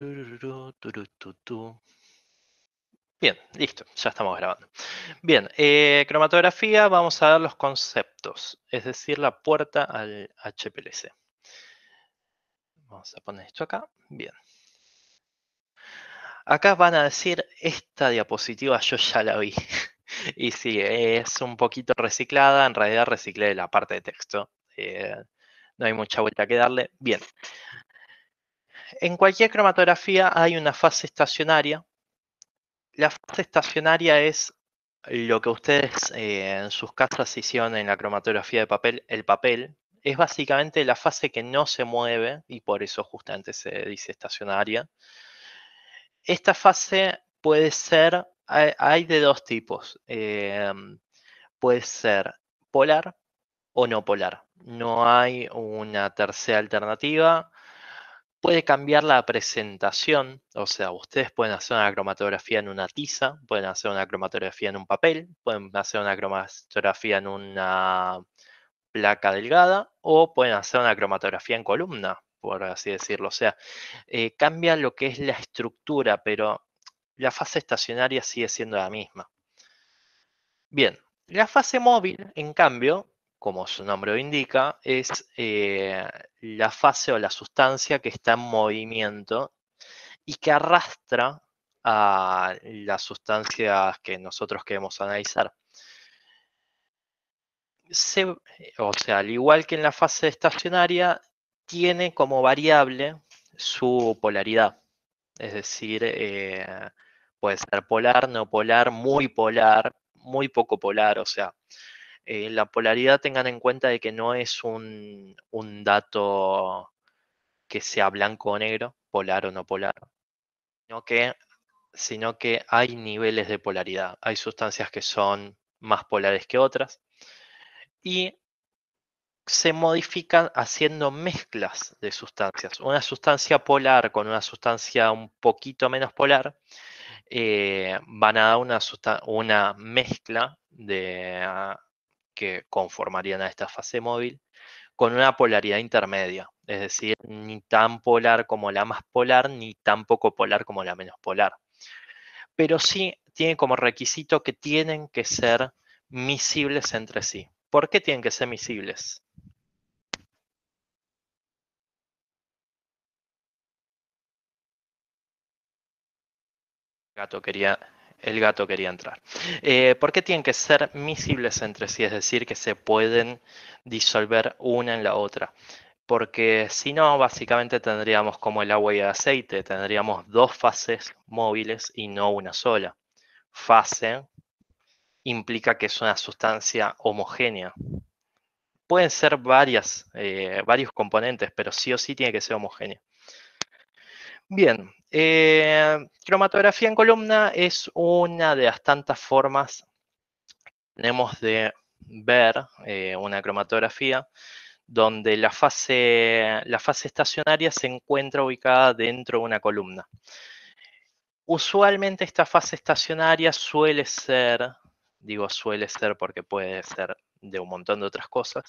Bien, listo, ya estamos grabando. Bien, eh, cromatografía, vamos a dar los conceptos, es decir, la puerta al HPLC. Vamos a poner esto acá, bien. Acá van a decir, esta diapositiva yo ya la vi. y sí, es un poquito reciclada, en realidad reciclé la parte de texto. Eh, no hay mucha vuelta que darle. Bien, en cualquier cromatografía hay una fase estacionaria. La fase estacionaria es lo que ustedes eh, en sus casas hicieron en la cromatografía de papel, el papel, es básicamente la fase que no se mueve y por eso justamente se dice estacionaria. Esta fase puede ser, hay, de dos tipos, em, puede ser polar o no polar. No hay una tercera alternativa puede cambiar la presentación, o sea, ustedes pueden hacer una cromatografía en una tiza, pueden hacer una cromatografía en un papel, pueden hacer una cromatografía en una placa delgada o pueden hacer una cromatografía en columna, por así decirlo. O sea, eh, cambia lo que es la estructura, pero la fase estacionaria sigue siendo la misma. Bien, la fase móvil, en cambio, como su nombre lo indica, es eh, la fase o la sustancia que está en movimiento y que arrastra a las sustancias que nosotros queremos analizar. o sea, al igual que en la fase estacionaria, tiene como variable su polaridad. Es decir, eh, puede ser polar, no polar, muy polar, muy poco polar, o sea, eh, la polaridad tengan en cuenta de que no es un, dato que sea blanco o negro, polar o no polar, sino que, sino que hay niveles de polaridad. Hay sustancias que son más polares que otras y se modifican haciendo mezclas de sustancias. Una sustancia polar con una sustancia un poquito menos polar eh, van a dar una mezcla de, ah, que conformarían a esta fase móvil, con una polaridad intermedia, es decir, ni tan polar como la más polar, ni tan poco polar como la menos polar. Pero sí tiene como requisito que tienen que ser misibles entre sí. ¿Por qué tienen que ser misibles? Gato quería el gato quería entrar. Eh, ¿Por qué tienen que ser misibles entre sí? Es decir, que se pueden disolver una en la otra. Porque si no, básicamente tendríamos como el agua y el aceite, tendríamos dos fases móviles y no una sola. Fase implica que es una sustancia homogénea. Pueden ser varias, eh, varios componentes, pero sí o sí tiene que ser homogénea. Bien, eh, cromatografía en columna es una de las tantas formas que tenemos de ver eh, una cromatografía donde la fase, la fase estacionaria se encuentra ubicada dentro de una columna. Usualmente esta fase estacionaria suele ser, digo suele ser porque puede ser de un montón de otras cosas,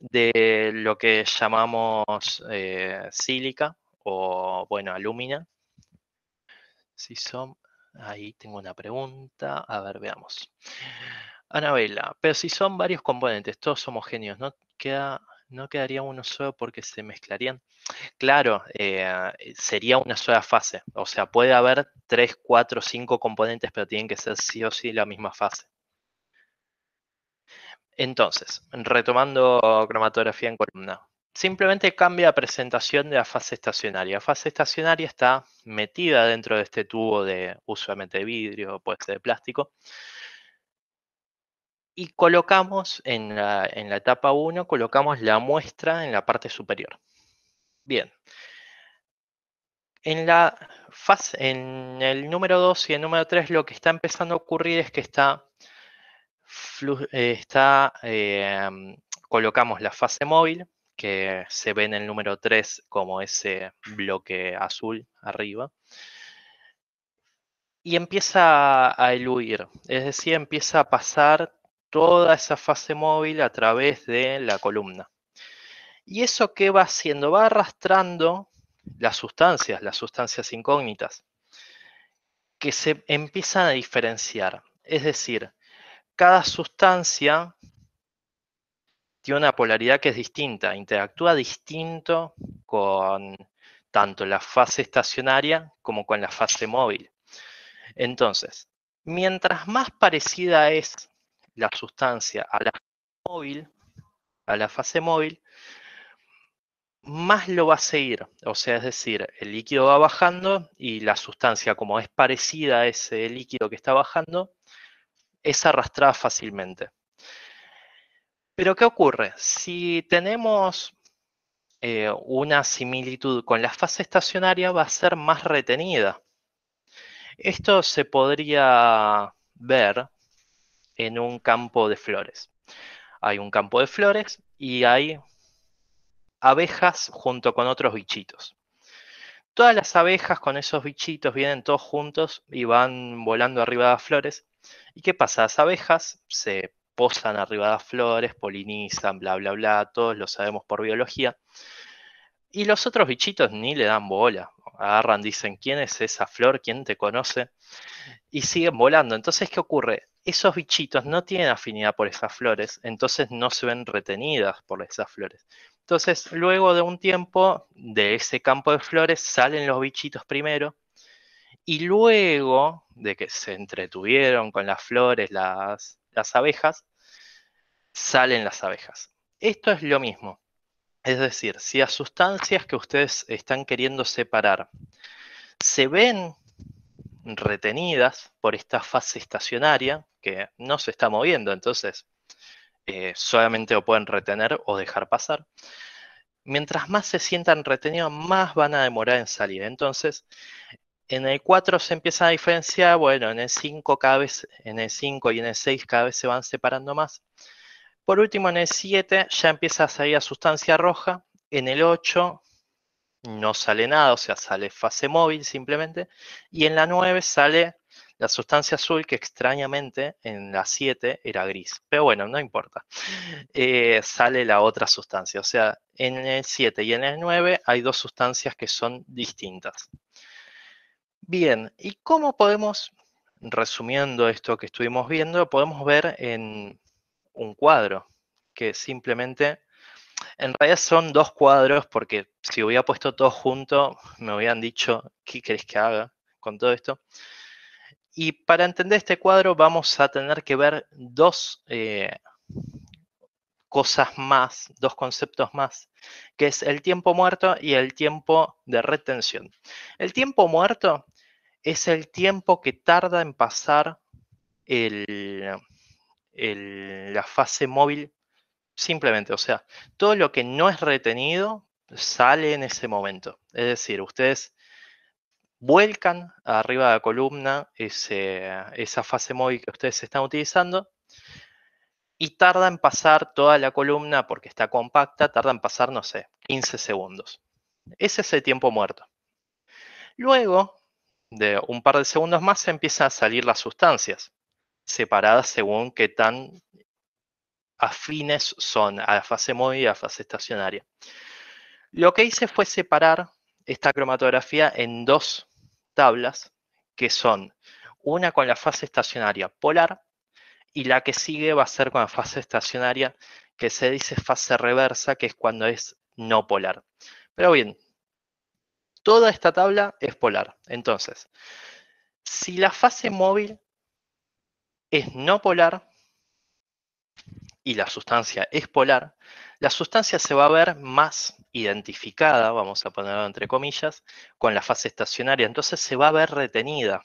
de lo que llamamos eh, sílica o, bueno, alumina, si son, ahí tengo una pregunta. A ver, veamos. Anabela, pero si son varios componentes, todos homogéneos, ¿no, queda, no quedaría uno solo porque se mezclarían? Claro, eh, eh, sería una sola fase. O sea, puede haber tres, cuatro, cinco componentes, pero tienen que ser sí o sí la misma fase. Entonces, retomando cromatografía en columna, simplemente cambia la presentación de la fase estacionaria. La fase estacionaria está metida dentro de este tubo de usualmente de vidrio, puede ser de plástico. Y colocamos en la, etapa 1, colocamos la muestra en la parte superior. Bien. En, la fase, en el número 2 y el número 3 lo que está empezando a ocurrir es que está, eh, está eh, colocamos la fase móvil, que se ve en el número 3 como ese bloque azul arriba. Y empieza a eluir, es decir, empieza a pasar toda esa fase móvil a través de la columna. ¿Y eso qué va haciendo? Va arrastrando las sustancias, las sustancias incógnitas, que se empiezan a diferenciar. Es decir, cada sustancia tiene una polaridad que es distinta, interactúa distinto con tanto la fase estacionaria como con la fase móvil. Entonces, mientras más parecida es la sustancia a la móvil, a la fase móvil, más lo va a seguir. O sea, es decir, el líquido va bajando y la sustancia, como es parecida a ese líquido que está bajando, es arrastrada fácilmente. Pero ¿qué ocurre? Si tenemos eh, una similitud con la fase estacionaria, va a ser más retenida. Esto se podría ver en un campo de flores. Hay un campo de flores y hay abejas junto con otros bichitos. Todas las abejas con esos bichitos vienen todos juntos y van volando arriba de las flores. ¿Y qué pasa? Las abejas se posan arriba de las flores, polinizan, bla, bla, bla, todos lo sabemos por biología. Y los otros bichitos ni le dan bola. Agarran, dicen, ¿quién es esa flor? ¿Quién te conoce? Y siguen volando. Entonces, ¿qué ocurre? Esos bichitos no tienen afinidad por esas flores, entonces no se ven retenidas por esas flores. Entonces, luego de un tiempo, de ese campo de flores salen los bichitos primero y luego de que se entretuvieron con las flores, las, las abejas, salen las abejas. Esto es lo mismo. Es decir, si las sustancias que ustedes están queriendo separar se ven retenidas por esta fase estacionaria que no se está moviendo, entonces eh, solamente lo pueden retener o dejar pasar. Mientras más se sientan retenidas, más van a demorar en salir. Entonces, en el 4 se empieza a diferenciar, bueno, en el 5 cada vez, en el 5 y en el 6 cada vez se van separando más. Por último, en el 7 ya empieza a salir la sustancia roja. En el 8 no sale nada, o sea, sale fase móvil simplemente. Y en la 9 sale la sustancia azul, que extrañamente en la 7 era gris. Pero bueno, no importa. Eh, sale la otra sustancia. O sea, en el 7 y en el 9 hay dos sustancias que son distintas. Bien, ¿y cómo podemos, resumiendo esto que estuvimos viendo, podemos ver en un cuadro, que simplemente, en realidad son dos cuadros, porque si hubiera puesto todo junto, me hubieran dicho, ¿qué querés que haga con todo esto? Y para entender este cuadro vamos a tener que ver dos eh, cosas más, dos conceptos más, que es el tiempo muerto y el tiempo de retención. El tiempo muerto es el tiempo que tarda en pasar el, la fase móvil simplemente. O sea, todo lo que no es retenido sale en ese momento. Es decir, ustedes vuelcan arriba de la columna esa fase móvil que ustedes están utilizando y tarda en pasar toda la columna, porque está compacta, tarda en pasar, no sé, 15 segundos. Ese es el tiempo muerto. Luego, de un par de segundos más, empiezan a salir las sustancias separadas según qué tan afines son a la fase móvil y a la fase estacionaria. Lo que hice fue separar esta cromatografía en dos tablas, que son una con la fase estacionaria polar y la que sigue va a ser con la fase estacionaria que se dice fase reversa, que es cuando es no polar. Pero bien, toda esta tabla es polar. Entonces, si la fase móvil es no polar y la sustancia es polar, la sustancia se va a ver más identificada, vamos a ponerlo entre comillas, con la fase estacionaria, entonces se va a ver retenida.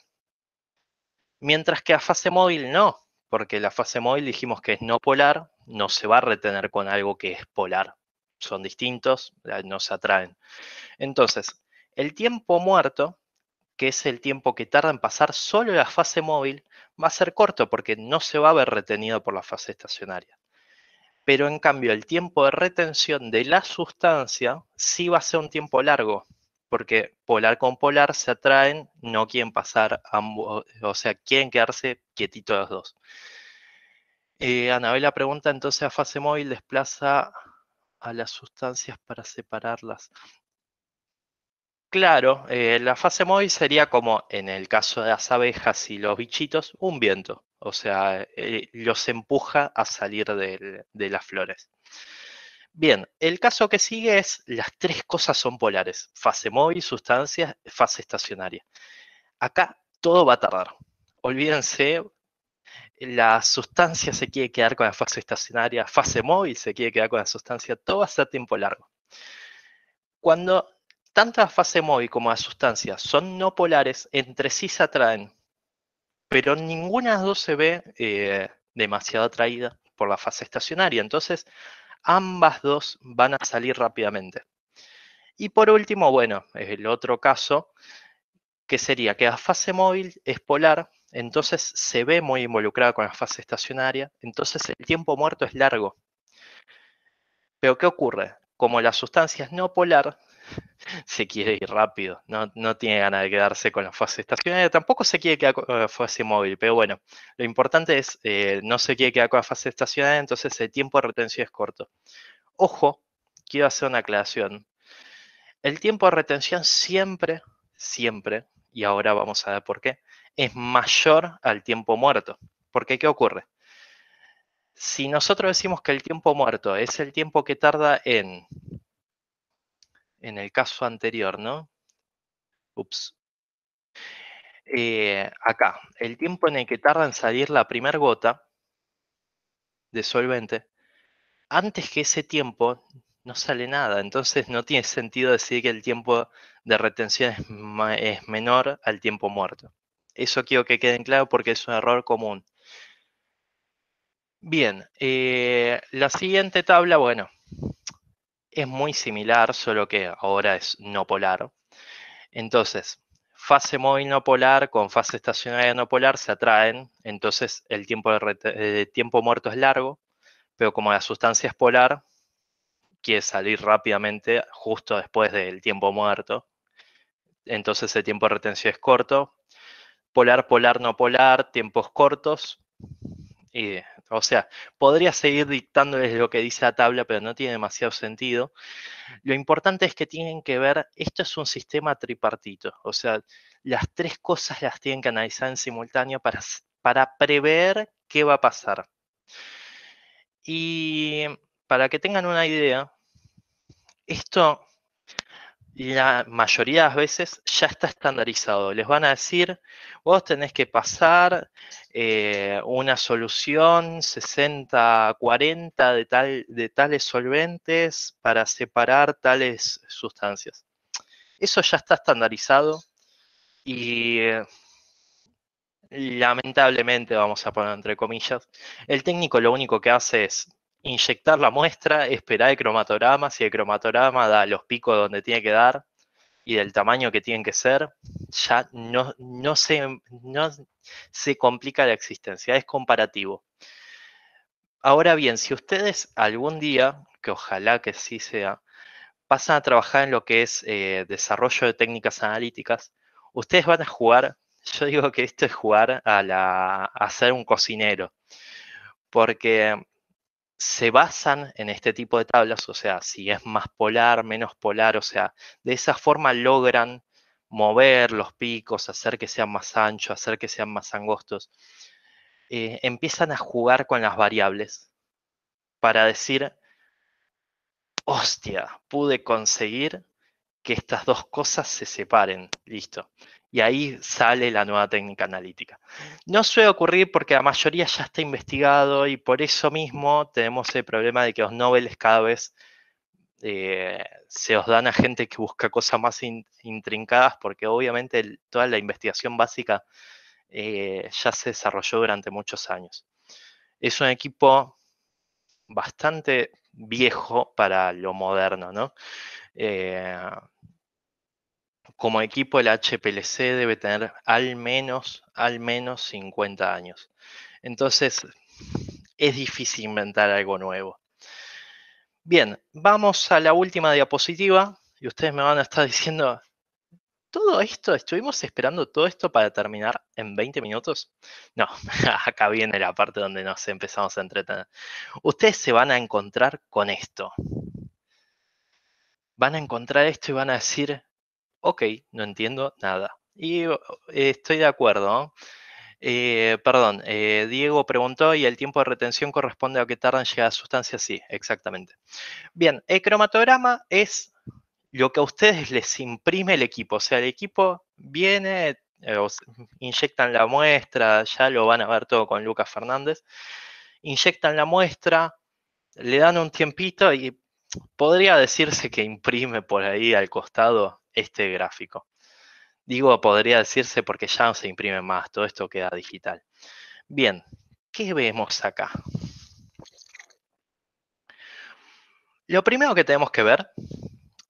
Mientras que a fase móvil no, porque la fase móvil dijimos que es no polar, no se va a retener con algo que es polar. Son distintos, eh, no se atraen. Entonces, el tiempo muerto que es el tiempo que tarda en pasar solo la fase móvil, va a ser corto porque no se va a ver retenido por la fase estacionaria. Pero en cambio, el tiempo de retención de la sustancia sí va a ser un tiempo largo, porque polar con polar se atraen, no quieren pasar ambos, o sea, quieren quedarse quietitos los dos. Eh, Anabela pregunta entonces a fase móvil desplaza a las sustancias para separarlas. Claro, eh, la fase móvil sería como en el caso de las abejas y los bichitos, un viento. O sea, eh, los empuja a salir de las flores. Bien, el caso que sigue es las tres cosas son polares, fase móvil, sustancia, fase estacionaria. Acá todo va a tardar. Olvídense, la sustancia se quiere quedar con la fase estacionaria, fase móvil se quiere quedar con la sustancia, todo va a ser tiempo largo. Cuando tanto la fase móvil como la sustancia son no polares, entre sí se atraen, pero ninguna de las dos se ve eh, demasiado atraída por la fase estacionaria. Entonces, ambas dos van a salir rápidamente. Y por último, bueno, el otro caso, que sería que la fase móvil es polar, entonces se ve muy involucrada con la fase estacionaria, entonces el tiempo muerto es largo. Pero ¿qué ocurre? Como la sustancia es no polar, se quiere ir rápido, no, tiene ganas de quedarse con la fase estacionaria, tampoco se quiere quedar con la eh, fase móvil, pero bueno, lo importante es, eh, no se quiere quedar con la fase estacionaria, entonces el tiempo de retención es corto. Ojo, quiero hacer una aclaración. El tiempo de retención siempre, siempre, y ahora vamos a ver por qué, es mayor al tiempo muerto. Porque ¿qué ocurre? Si nosotros decimos que el tiempo muerto es el tiempo que tarda en en el caso anterior, ¿no? Ups. Eh, acá, el tiempo en el que tarda en salir la primera gota de solvente, antes que ese tiempo no sale nada, entonces no tiene sentido decir que el tiempo de retención es, menor al tiempo muerto. Eso quiero que queden claro porque es un error común. Bien, eh, la siguiente tabla, bueno, es muy similar, solo que ahora es no polar. Entonces, fase móvil no polar con fase estacionaria no polar se atraen, entonces el tiempo, de eh, tiempo muerto es largo, pero como la sustancia es polar, quiere salir rápidamente justo después del tiempo muerto. Entonces el tiempo de retención es corto. Polar, polar, no polar, tiempos cortos. Y o sea, podría seguir dictándoles lo que dice la tabla, pero no tiene demasiado sentido. Lo importante es que tienen que ver, esto es un sistema tripartito, o sea, las tres cosas las tienen que analizar en simultáneo para, para prever qué va a pasar. Y para que tengan una idea, esto la mayoría de las veces ya está estandarizado. Les van a decir, vos tenés que pasar eh, una solución 60-40 de, tal, de tales solventes para separar tales sustancias. Eso ya está estandarizado y eh, lamentablemente, vamos a poner entre comillas, el técnico lo único que hace es inyectar la muestra, esperar el cromatograma, si el cromatograma da los picos donde tiene que dar y del tamaño que tienen que ser, ya no, no, se, no se complica la existencia, es comparativo. Ahora bien, si ustedes algún día, que ojalá que sí sea, pasan a trabajar en lo que es eh, desarrollo de técnicas analíticas, ustedes van a jugar, yo digo que esto es jugar a, la, a ser un cocinero, porque se basan en este tipo de tablas, o sea, si es más polar, menos polar, o sea, de esa forma logran mover los picos, hacer que sean más anchos, hacer que sean más angostos. Eh, empiezan a jugar con las variables para decir, hostia, pude conseguir que estas dos cosas se separen, listo. Y ahí sale la nueva técnica analítica. No suele ocurrir porque la mayoría ya está investigado y por eso mismo tenemos el problema de que los Nobel cada vez eh, se os dan a gente que busca cosas más intrincadas porque obviamente toda la investigación básica eh, ya se desarrolló durante muchos años. Es un equipo bastante viejo para lo moderno, ¿no? Eh, como equipo el HPLC debe tener al menos, al menos 50 años. Entonces, es difícil inventar algo nuevo. Bien, vamos a la última diapositiva y ustedes me van a estar diciendo, ¿todo esto, estuvimos esperando todo esto para terminar en 20 minutos? No, acá viene la parte donde nos empezamos a entretener. Ustedes se van a encontrar con esto. Van a encontrar esto y van a decir, ok, no entiendo nada. Y estoy de acuerdo. ¿eh? Eh, perdón, eh, Diego preguntó y el tiempo de retención corresponde a que tardan en llegar a sustancias. Sí, exactamente. Bien, el cromatograma es lo que a ustedes les imprime el equipo. O sea, el equipo viene, inyectan la muestra, ya lo van a ver todo con Lucas Fernández. Inyectan la muestra, le dan un tiempito y podría decirse que imprime por ahí al costado este gráfico. Digo, podría decirse porque ya no se imprime más, todo esto queda digital. Bien, ¿qué vemos acá? Lo primero que tenemos que ver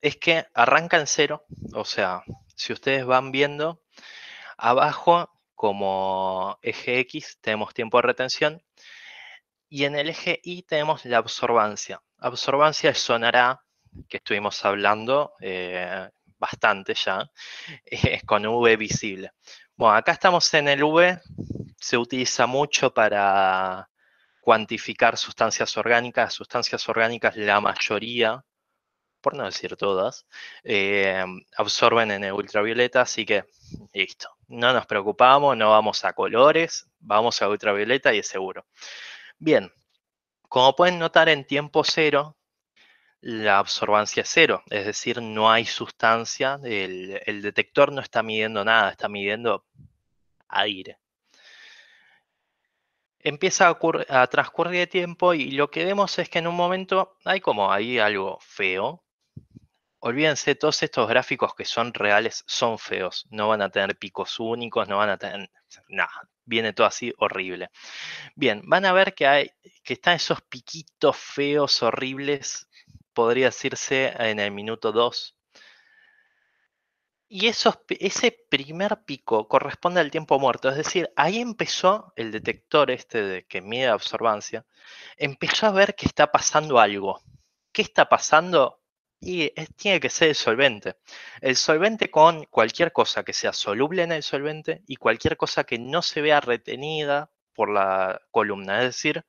es que arranca en cero, o sea, si ustedes van viendo, abajo como eje X tenemos tiempo de retención y en el eje Y tenemos la absorbancia. Absorbancia sonará que estuvimos hablando eh, bastante ya, es con V visible. Bueno, acá estamos en el V, se utiliza mucho para cuantificar sustancias orgánicas, sustancias orgánicas la mayoría, por no decir todas, em, absorben en el ultravioleta, así que listo, no nos preocupamos, no vamos a colores, vamos a ultravioleta y es seguro. Bien, como pueden notar en tiempo cero, la absorbancia es cero, es decir, no hay sustancia, el, detector no está midiendo nada, está midiendo aire. Empieza a, transcurrir el tiempo y lo que vemos es que en un momento hay como hay algo feo. Olvídense, todos estos gráficos que son reales son feos, no van a tener picos únicos, no van a tener nada, viene todo así horrible. Bien, van a ver que hay que están esos piquitos feos horribles podría decirse en el minuto 2. Y ese primer pico corresponde al tiempo muerto, es decir, ahí empezó el detector este que mide absorbancia empezó a ver que está pasando algo. ¿Qué está pasando? Y tiene que ser el solvente. El solvente con cualquier cosa que sea soluble en el solvente y cualquier cosa que no se vea retenida por la columna, es decir,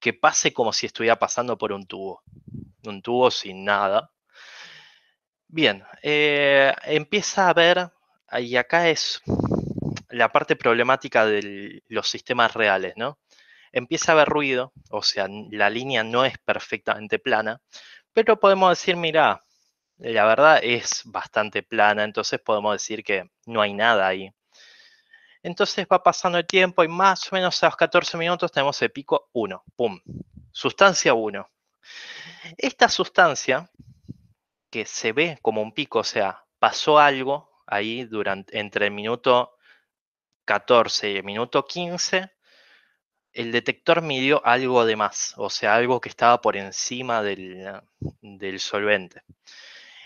que pase como si estuviera pasando por un tubo un tubo sin nada. Bien, eh, empieza a ver, y acá es la parte problemática de los sistemas reales, ¿no? Empieza a haber ruido, o sea, la línea no es perfectamente plana, pero podemos decir, mira, la verdad es bastante plana, entonces podemos decir que no hay nada ahí. Entonces va pasando el tiempo y más o menos a los 14 minutos tenemos el pico 1, ¡pum! Sustancia 1. Esta sustancia, que se ve como un pico, o sea, pasó algo ahí durante, entre el minuto 14 y el minuto 15, el detector midió algo de más, o sea, algo que estaba por encima del, del solvente.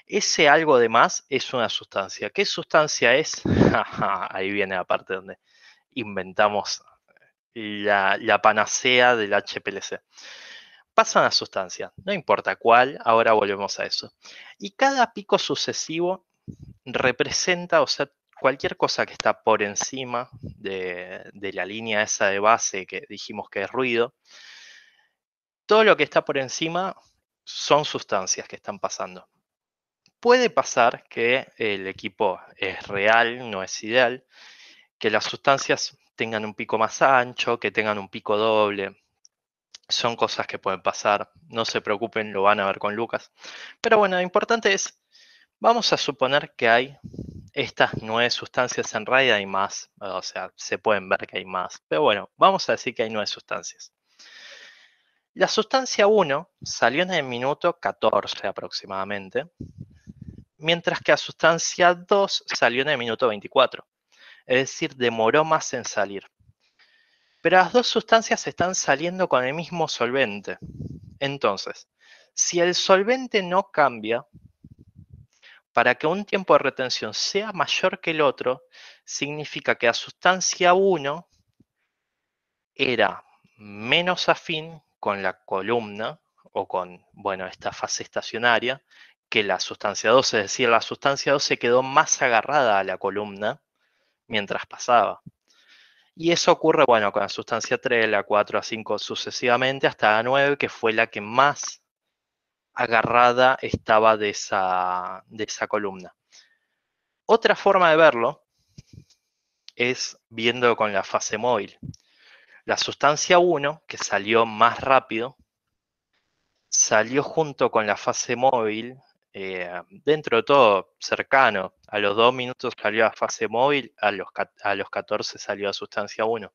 Ese algo de más es una sustancia. ¿Qué sustancia es? ahí viene la parte donde inventamos la, la panacea del HPLC. Pasan a sustancia, no importa cuál, ahora volvemos a eso. Y cada pico sucesivo representa, o sea, cualquier cosa que está por encima de, de, la línea esa de base que dijimos que es ruido, todo lo que está por encima son sustancias que están pasando. Puede pasar que el equipo es real, no es ideal, que las sustancias tengan un pico más ancho, que tengan un pico doble, son cosas que pueden pasar. No se preocupen, lo van a ver con Lucas. Pero bueno, lo importante es, vamos a suponer que hay estas nueve sustancias en realidad hay más. O sea, se pueden ver que hay más. Pero bueno, vamos a decir que hay nueve sustancias. La sustancia 1 salió en el minuto 14 aproximadamente, mientras que la sustancia 2 salió en el minuto 24. Es decir, demoró más en salir. Pero las dos sustancias están saliendo con el mismo solvente. Entonces, si el solvente no cambia, para que un tiempo de retención sea mayor que el otro, significa que la sustancia 1 era menos afín con la columna o con, bueno, esta fase estacionaria que la sustancia 2, es decir, la sustancia 2 se quedó más agarrada a la columna mientras pasaba. Y eso ocurre, bueno, con la sustancia 3, la 4, la 5 sucesivamente, hasta la 9, que fue la que más agarrada estaba de esa, de esa columna. Otra forma de verlo es viendo con la fase móvil. La sustancia 1, que salió más rápido, salió junto con la fase móvil eh, dentro de todo cercano. A los dos minutos salió a fase móvil, a los, a los 14 salió a sustancia 1.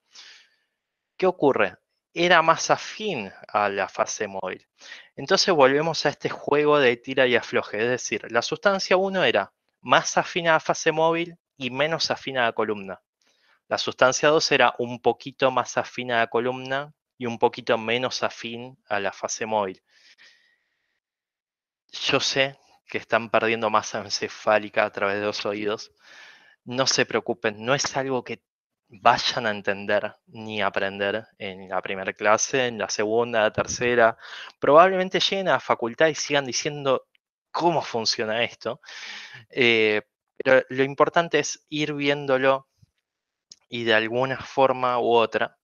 ¿Qué ocurre? Era más afín a la fase móvil. Entonces volvemos a este juego de tira y afloje, es decir, la sustancia 1 era más afín a la fase móvil y menos afín a la columna. La sustancia 2 era un poquito más afín a la columna y un poquito menos afín a la fase móvil. Yo sé que están perdiendo masa encefálica a través de los oídos, no se preocupen, no es algo que vayan a entender ni aprender en la primera clase, en la segunda, la tercera. Probablemente lleguen a la facultad y sigan diciendo cómo funciona esto. Eh, pero lo importante es ir viéndolo y de alguna forma u otra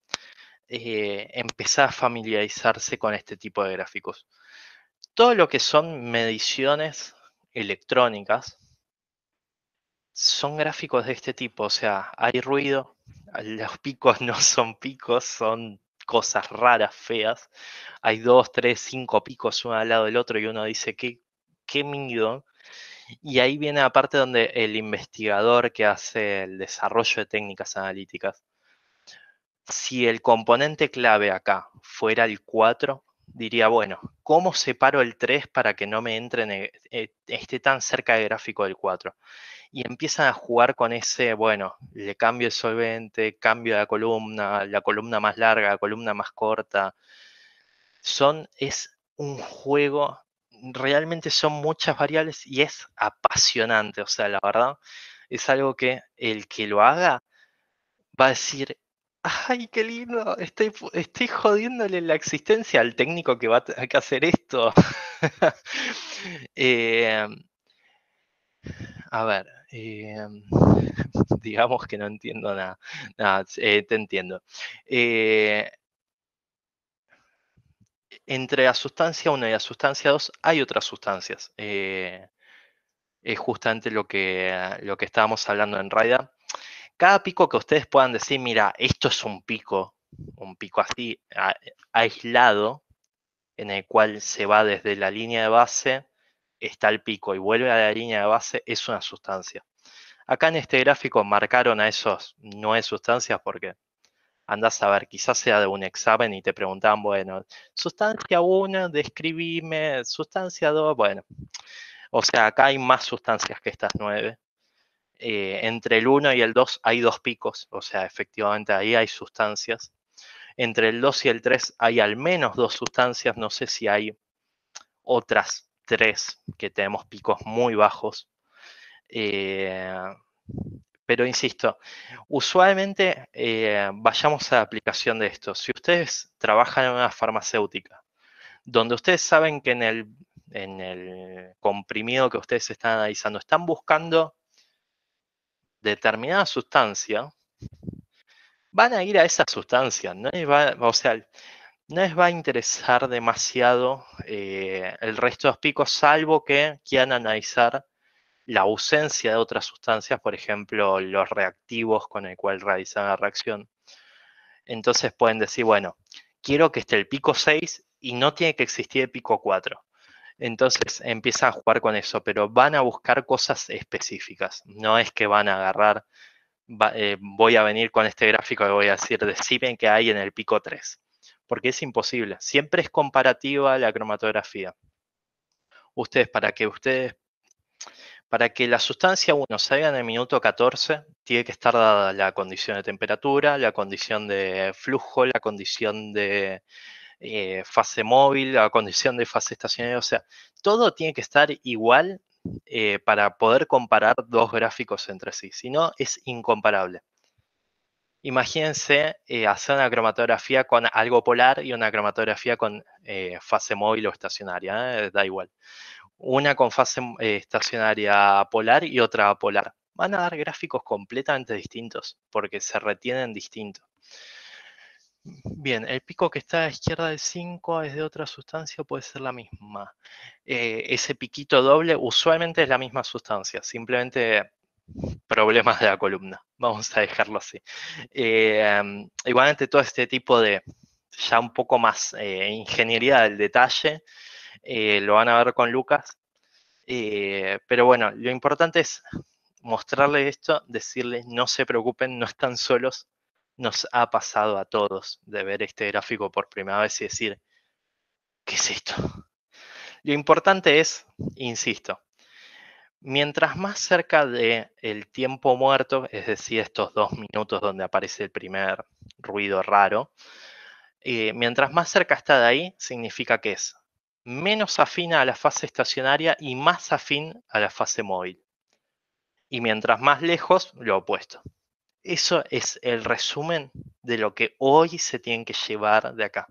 eh, empezar a familiarizarse con este tipo de gráficos. Todo lo que son mediciones electrónicas, son gráficos de este tipo, o sea, hay ruido, los picos no son picos, son cosas raras, feas. Hay dos, tres, cinco picos uno al lado del otro y uno dice, ¿qué, qué miedo? Y ahí viene la parte donde el investigador que hace el desarrollo de técnicas analíticas, si el componente clave acá fuera el 4, diría, bueno, ¿cómo separo el 3 para que no me entre, e-, eh, esté tan cerca del gráfico del 4? Y empiezan a jugar con ese, bueno, le cambio el solvente, cambio la columna, la columna más larga, la columna más corta. Son, es un juego, realmente son muchas variables y es apasionante, o sea, la verdad, es algo que el que lo haga va a decir, ¡Ay, qué lindo! Estoy, jodiéndole la existencia al técnico que va a hacer esto. Em, a ver, em, digamos que no entiendo nada. Eh, te entiendo. Eh, entre la sustancia 1 y la sustancia 2 hay otras sustancias. Eh, es justamente lo que estábamos hablando en Raida cada pico que ustedes puedan decir, mira, esto es un pico, un pico así, aislado, en el cual se va desde la línea de base, está el pico y vuelve a la línea de base, es una sustancia. Acá en este gráfico marcaron a esos nueve sustancias porque andas a ver, quizás sea de un examen y te preguntan, bueno, sustancia 1, describime, sustancia 2, bueno. O sea, acá hay más sustancias que estas nueve. Eh, entre el 1 y el 2 hay dos picos, o sea, efectivamente ahí hay sustancias. Entre el 2 y el 3 hay al menos dos sustancias, no sé si hay otras tres que tenemos picos muy bajos. Eh, pero insisto, usualmente eh, vayamos a la aplicación de esto. Si ustedes trabajan en una farmacéutica, donde ustedes saben que en el, en el comprimido que ustedes están analizando están buscando determinada sustancia, van a ir a esa sustancia. No les va, o sea, no les va a interesar demasiado eh, el resto de los picos, salvo que quieran analizar la ausencia de otras sustancias, por ejemplo, los reactivos con el cual realizan la reacción. Entonces pueden decir, bueno, quiero que esté el pico 6 y no tiene que existir el pico 4. Entonces empieza a jugar con eso, pero van a buscar cosas específicas. No es que van a agarrar, eh, voy a venir con este gráfico y voy a decir, decime que hay en el pico 3, porque es imposible. Siempre es comparativa la cromatografía. Ustedes, para que ustedes, para que la sustancia 1 salga en el minuto 14, tiene que estar dada la condición de temperatura, la condición de flujo, la condición de eh, fase móvil, a condición de fase estacionaria, o sea, todo tiene que estar igual eh, para poder comparar dos gráficos entre sí, si no es incomparable. Imagínense eh, hacer una cromatografía con algo polar y una cromatografía con fase móvil o estacionaria, da igual. Una con fase estacionaria polar y otra polar. Van a dar gráficos completamente distintos porque se retienen distintos. Bien, el pico que está a la izquierda del 5 es de otra sustancia, o puede ser la misma. Eh, ese piquito doble usualmente es la misma sustancia, simplemente problemas de la columna, vamos a dejarlo así. Eh, um, igualmente todo este tipo de, ya un poco más eh, ingeniería del detalle, lo van a ver con Lucas, pero bueno, lo importante es mostrarle esto, decirles no se preocupen, no están solos, nos ha pasado a todos de ver este gráfico por primera vez y decir, ¿qué es esto? Lo importante es, insisto, mientras más cerca del el tiempo muerto, es decir, estos dos minutos donde aparece el primer ruido raro, eh, mientras más cerca está de ahí, significa que es menos afina a la fase estacionaria y más afín a la fase móvil. Y mientras más lejos, lo opuesto. Eso es el resumen de lo que hoy se tienen que llevar de acá.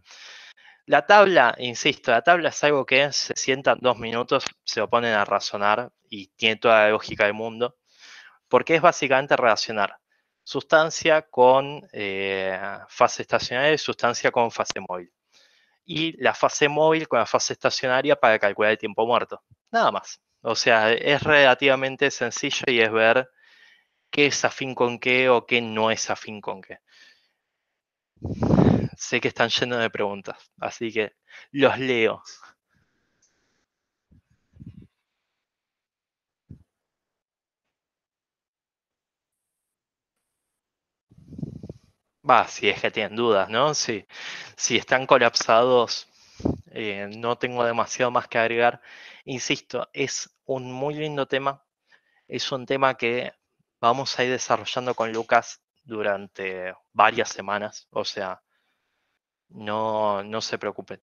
La tabla, insisto, la tabla es algo que se sientan dos minutos, se oponen ponen a razonar y tiene toda la lógica del mundo, porque es básicamente relacionar sustancia con eh, fase estacionaria y sustancia con fase móvil. Y la fase móvil con la fase estacionaria para calcular el tiempo muerto. Nada más. O sea, es relativamente sencillo y es ver qué es afín con qué o qué no es afín con qué. Sé que están llenos de preguntas, así que los leo. Va, si es que tienen dudas, ¿no? Si, están colapsados, eh, no tengo demasiado más que agregar. Insisto, es un muy lindo tema. Es un tema que vamos a ir desarrollando con Lucas durante varias semanas, o sea, no, no se preocupen.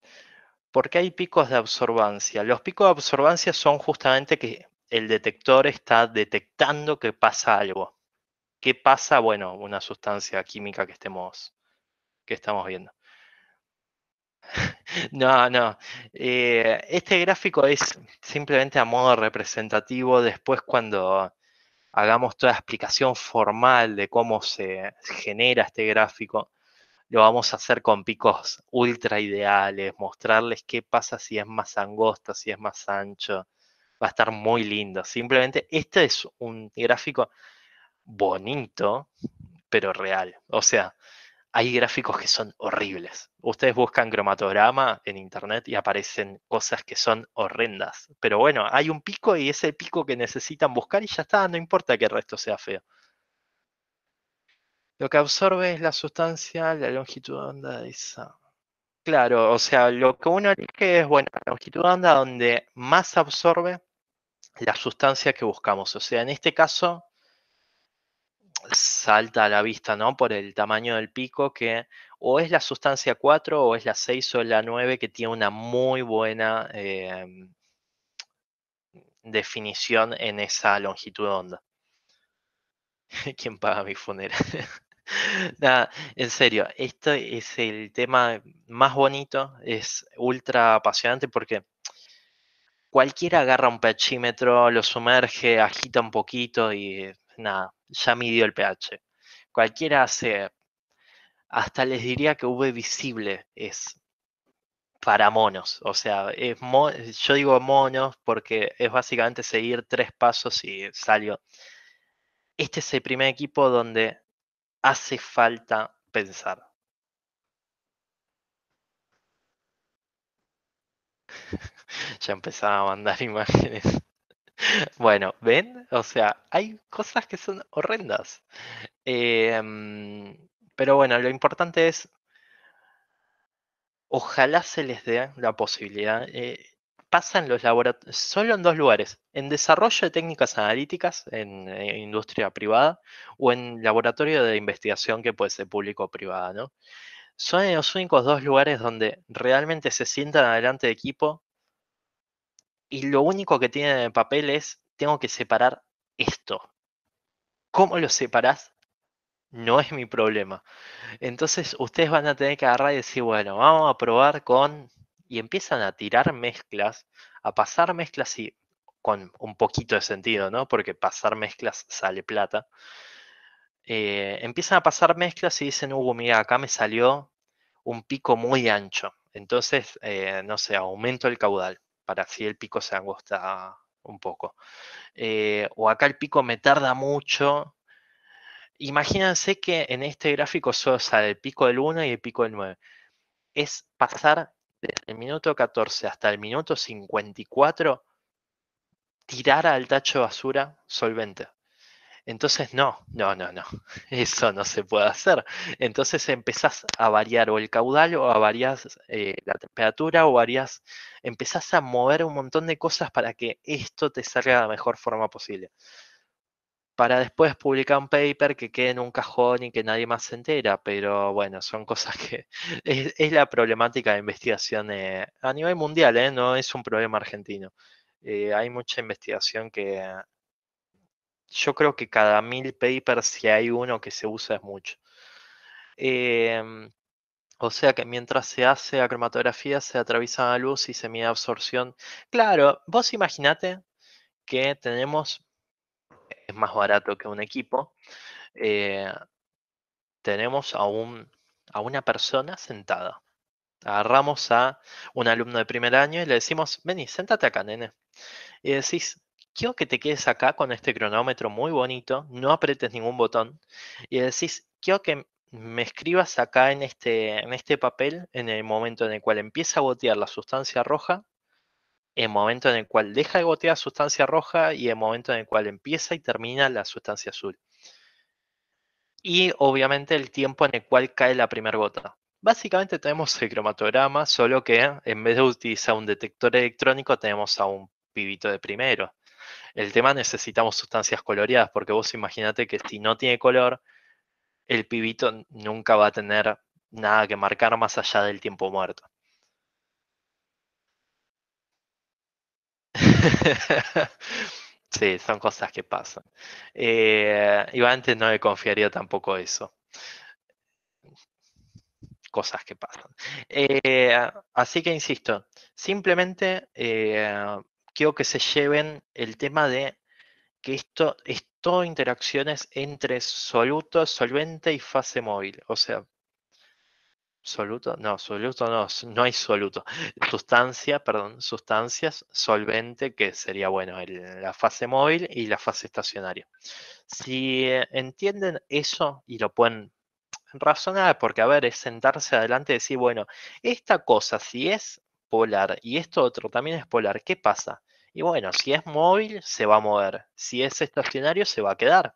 Porque hay picos de absorbancia? Los picos de absorbancia son justamente que el detector está detectando que pasa algo. ¿Qué pasa? Bueno, una sustancia química que estemos que estamos viendo. No, no. Eh, este gráfico es simplemente a modo representativo. Después, cuando hagamos toda explicación formal de cómo se genera este gráfico, lo vamos a hacer con picos ultra ideales, mostrarles qué pasa si es más angosta, si es más ancho. Va a estar muy lindo. Simplemente este es un gráfico bonito, pero real. O sea, hay gráficos que son horribles. Ustedes buscan cromatograma en internet y aparecen cosas que son horrendas. Pero bueno, hay un pico y ese pico que necesitan buscar y ya está, no importa que el resto sea feo. Lo que absorbe es la sustancia, la longitud de onda de esa. Claro, o sea, lo que uno elige es, bueno, la longitud de onda donde más absorbe la sustancia que buscamos. O sea, en este caso, salta a la vista, ¿no? Por el tamaño del pico, que o es la sustancia 4 o es la 6 o la 9 que tiene una muy buena em, definición en esa longitud de onda. ¿Quién paga mi funeral? en serio, esto es el tema más bonito, es ultra apasionante porque cualquiera agarra un pechímetro, lo sumerge, agita un poquito y nada, ya midió el pH. Cualquiera hace, hasta les diría que V visible es para monos, o sea, es yo digo monos porque es básicamente seguir tres pasos y salió. Este es el primer equipo donde hace falta pensar. ya empezaba a mandar imágenes. Bueno, ¿ven? O sea, hay cosas que son horrendas. Em, pero bueno, lo importante es, ojalá se les dé la posibilidad. Eh, pasan los laboratorios, solo en dos lugares, en desarrollo de técnicas analíticas en, eh, industria privada o en laboratorio de investigación que puede ser público o privada, Son los únicos dos lugares donde realmente se sientan adelante de equipo y lo único que tiene en el papel es, tengo que separar esto. ¿Cómo lo separás? No es mi problema. Entonces ustedes van a tener que agarrar y decir, bueno, vamos a probar con... Y empiezan a tirar mezclas, a pasar mezclas y con un poquito de sentido, ¿no? Porque pasar mezclas sale plata. Eh, empiezan a pasar mezclas y dicen, Hugo, mira, acá me salió un pico muy ancho. Entonces, eh, no sé, aumento el caudal para si el pico se angosta un poco. Eh, o acá el pico me tarda mucho. Imagínense que en este gráfico solo sale el pico del 1 y el pico del 9. Es pasar desde el minuto 14 hasta el minuto 54, tirar al tacho de basura solvente. Entonces, no, no, no, no, eso no se puede hacer. Entonces empezás a variar o el caudal o a variar eh, la temperatura o varias, empezás a mover un montón de cosas para que esto te salga de la mejor forma posible. Para después publicar un paper que quede en un cajón y que nadie más se entera, pero bueno, son cosas que es, la problemática de investigación eh, a nivel mundial, eh, no es un problema argentino. Eh, hay mucha investigación que yo creo que cada mil papers, si hay uno que se usa, es mucho. Em, o sea que mientras se hace la cromatografía, se atraviesa la luz y se mide absorción. Claro, vos imaginate que tenemos, es más barato que un equipo, eh, tenemos a, un, a una persona sentada. Agarramos a un alumno de primer año y le decimos, vení, sentate acá, nene. Y decís, quiero que te quedes acá con este cronómetro muy bonito, no apretes ningún botón y decís, quiero que me escribas acá en este, en este papel en el momento en el cual empieza a gotear la sustancia roja, el momento en el cual deja de gotear la sustancia roja y el momento en el cual empieza y termina la sustancia azul. Y obviamente el tiempo en el cual cae la primera gota. Básicamente tenemos el cromatograma, solo que en vez de utilizar un detector electrónico tenemos a un pibito de primero. El tema necesitamos sustancias coloreadas, porque vos imagínate que si no tiene color, el pibito nunca va a tener nada que marcar más allá del tiempo muerto. sí, son cosas que pasan. Eh, antes no le confiaría tampoco eso. Cosas que pasan. Eh, así que insisto, simplemente eh, quiero que se lleven el tema de que esto es todo interacciones entre soluto, solvente y fase móvil. O sea, soluto, no, soluto no, no hay soluto. Sustancia, perdón, sustancias, solvente, que sería, bueno, la fase móvil y la fase estacionaria. Si eh, entienden eso y lo pueden razonar, porque a ver, es sentarse adelante y decir, bueno, esta cosa, si es polar y esto otro también es polar, ¿qué pasa? Y bueno, si es móvil, se va a mover. Si es estacionario, se va a quedar.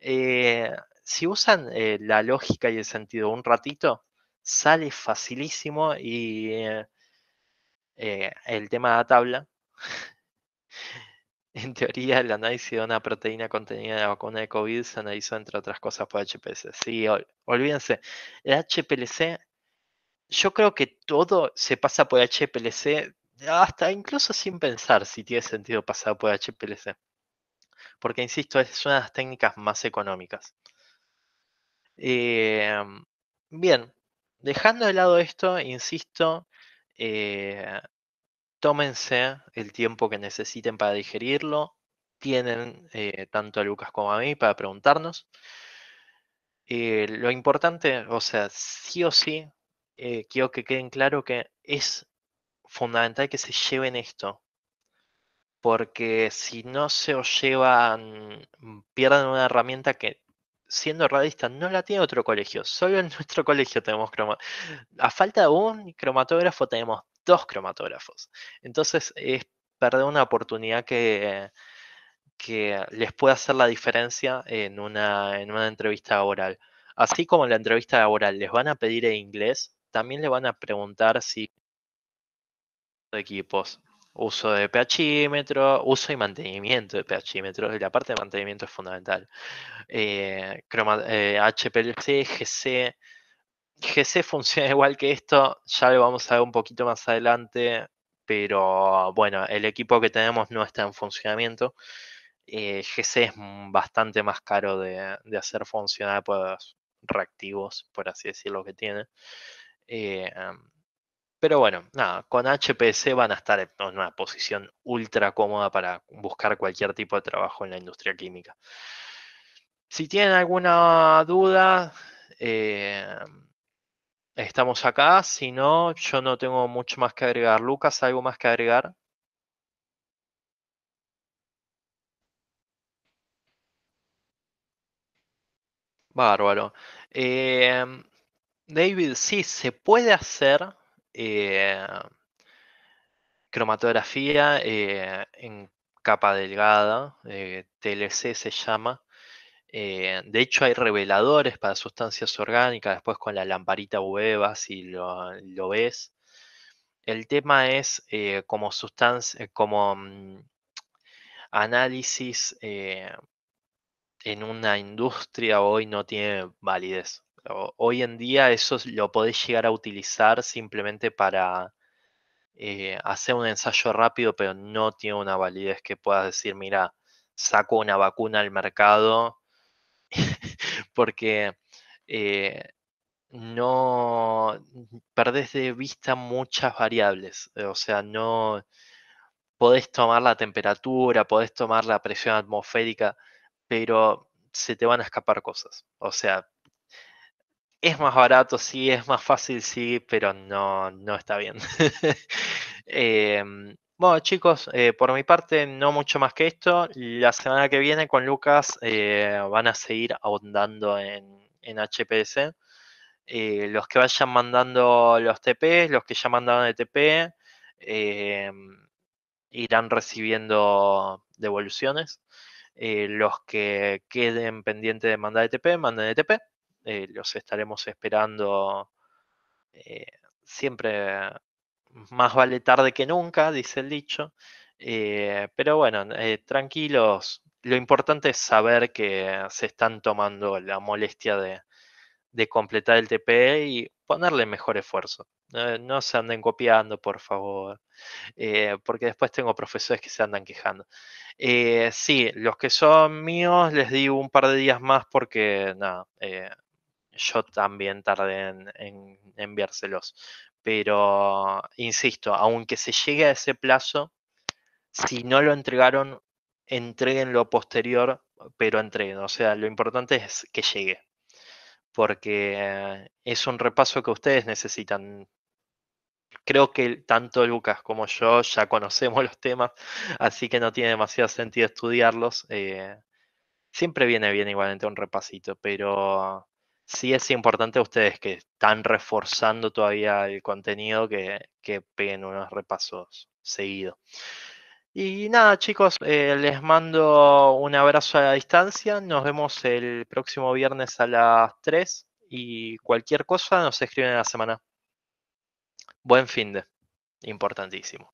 Eh, si usan eh, la lógica y el sentido un ratito, sale facilísimo y eh, el tema de la tabla. en teoría, el análisis de una proteína contenida en la vacuna de COVID se analizó, entre otras cosas, por HPLC. Sí, olvídense. El HPLC yo creo que todo se pasa por HPLC, hasta incluso sin pensar si tiene sentido pasar por HPLC. Porque, insisto, es una de las técnicas más económicas. Em, bien, dejando de lado esto, insisto, eh, tómense el tiempo que necesiten para digerirlo. Tienen eh, tanto a Lucas como a mí para preguntarnos. Eh, lo importante, o sea, sí o sí, eh, quiero que queden claro que es fundamental que se lleven esto. Porque si no se os llevan, mm, pierdan una herramienta que, siendo radista no la tiene otro colegio. Solo en nuestro colegio tenemos cromatógrafos. A falta de un cromatógrafo, tenemos dos cromatógrafos. Entonces es perder una oportunidad que, que les pueda hacer la diferencia en una, en una entrevista oral. Así como en la entrevista oral les van a pedir en inglés, también le van a preguntar si equipos, uso de pHímetro, uso y mantenimiento de pHímetro, la parte de mantenimiento es fundamental. HPLC, GC, GC funciona igual que esto, ya lo vamos a ver un poquito más adelante, pero bueno, el equipo que tenemos no está en funcionamiento. Eh, GC es bastante más caro de, de hacer funcionar por los pues, reactivos, por así decirlo, que tiene. Eh, pero bueno, nada, con HPC van a estar en una posición ultra cómoda para buscar cualquier tipo de trabajo en la industria química. Si tienen alguna duda, eh, estamos acá. Si no, yo no tengo mucho más que agregar. Lucas, ¿algo más que agregar? Bárbaro. Eh, David, sí, se puede hacer eh, cromatografía eh, en capa delgada, eh, TLC se llama. de hecho, hay reveladores para sustancias orgánicas, después con la lamparita hueva si lo, ves. El tema es como sustancia, como mm, análisis en una industria hoy no tiene validez hoy en día eso lo podés llegar a utilizar simplemente para eh, hacer un ensayo rápido, pero no tiene una validez que puedas decir, mira, saco una vacuna al mercado, porque eh, no perdés de vista muchas variables, eh, o sea, no podés tomar la temperatura, podés tomar la presión atmosférica, pero se te van a escapar cosas. O sea, es más barato, sí, es más fácil, sí, pero no, está bien. Em, bueno, chicos, eh, por mi parte, no mucho más que esto. La semana que viene con Lucas eh, van a seguir ahondando en, en HPS. Eh, los que vayan mandando los TP, los que ya mandaron ETP, em, irán recibiendo devoluciones. los que queden pendientes de mandar ETP, manden ETP. Eh, los estaremos esperando eh, siempre. Más vale tarde que nunca, dice el dicho. Eh, pero bueno, tranquilos. Lo importante es saber que se están tomando la molestia de, completar el TPE y ponerle mejor esfuerzo. No, se anden copiando, por favor, porque después tengo profesores que se andan quejando. sí, los que son míos les di un par de días más porque nada, yo también tardé en, enviárselos. Pero, insisto, aunque se llegue a ese plazo, si no lo entregaron, entreguen lo posterior, pero entreguen. O sea, lo importante es que llegue, porque es un repaso que ustedes necesitan. Creo que tanto Lucas como yo ya conocemos los temas, así que no tiene demasiado sentido estudiarlos. Eh, siempre viene bien igualmente un repasito, pero sí es importante a ustedes que están reforzando todavía el contenido que, que peguen unos repasos seguidos. Y nada, chicos, eh, les mando un abrazo a la distancia. Nos vemos el próximo viernes a las 3 y cualquier cosa nos escriben en la semana. Buen fin de, importantísimo.